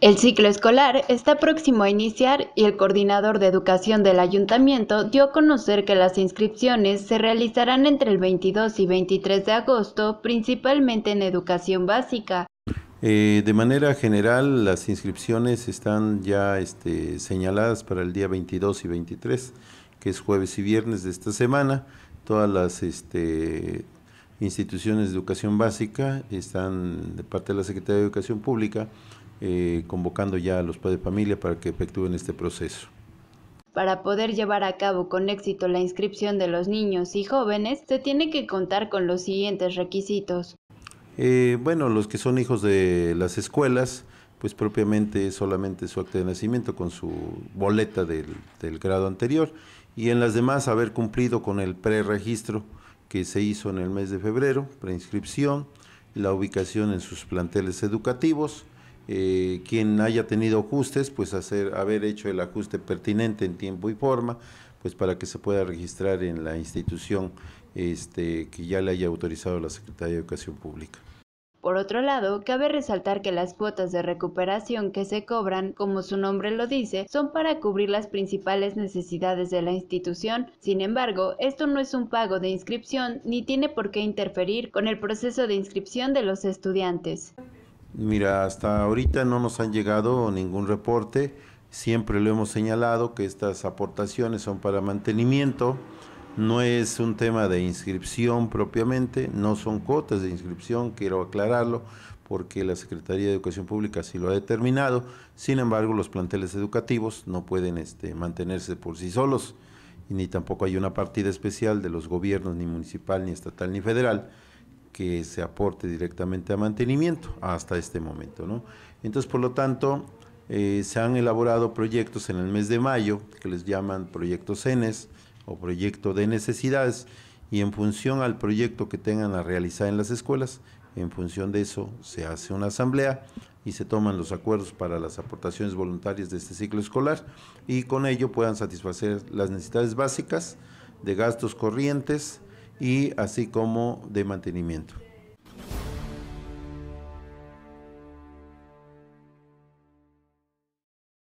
El ciclo escolar está próximo a iniciar y el coordinador de educación del ayuntamiento dio a conocer que las inscripciones se realizarán entre el 22 y 23 de agosto, principalmente en educación básica. Eh, de manera general, las inscripciones están ya este, señaladas para el día 22 y 23, que es jueves y viernes de esta semana. Todas las este, instituciones de educación básica están de parte de la Secretaría de Educación Pública eh, convocando ya a los padres de familia para que efectúen este proceso. Para poder llevar a cabo con éxito la inscripción de los niños y jóvenes, se tiene que contar con los siguientes requisitos. Eh, bueno, los que son hijos de las escuelas, pues propiamente solamente su acta de nacimiento con su boleta del, del grado anterior y en las demás haber cumplido con el preregistro que se hizo en el mes de febrero, preinscripción, la ubicación en sus planteles educativos, eh, quien haya tenido ajustes, pues hacer, haber hecho el ajuste pertinente en tiempo y forma, pues para que se pueda registrar en la institución este, que ya le haya autorizado la Secretaría de Educación Pública. Por otro lado, cabe resaltar que las cuotas de recuperación que se cobran, como su nombre lo dice, son para cubrir las principales necesidades de la institución. Sin embargo, esto no es un pago de inscripción ni tiene por qué interferir con el proceso de inscripción de los estudiantes. Mira, hasta ahorita no nos han llegado ningún reporte. Siempre lo hemos señalado que estas aportaciones son para mantenimiento. No es un tema de inscripción propiamente, no son cuotas de inscripción, quiero aclararlo, porque la Secretaría de Educación Pública sí lo ha determinado. Sin embargo, los planteles educativos no pueden este, mantenerse por sí solos, y ni tampoco hay una partida especial de los gobiernos, ni municipal, ni estatal, ni federal que se aporte directamente a mantenimiento hasta este momento. ¿no? Entonces, por lo tanto, eh, se han elaborado proyectos en el mes de mayo, que les llaman proyectos ENES o proyecto de necesidades, y en función al proyecto que tengan a realizar en las escuelas, en función de eso se hace una asamblea y se toman los acuerdos para las aportaciones voluntarias de este ciclo escolar y con ello puedan satisfacer las necesidades básicas de gastos corrientes, y así como de mantenimiento.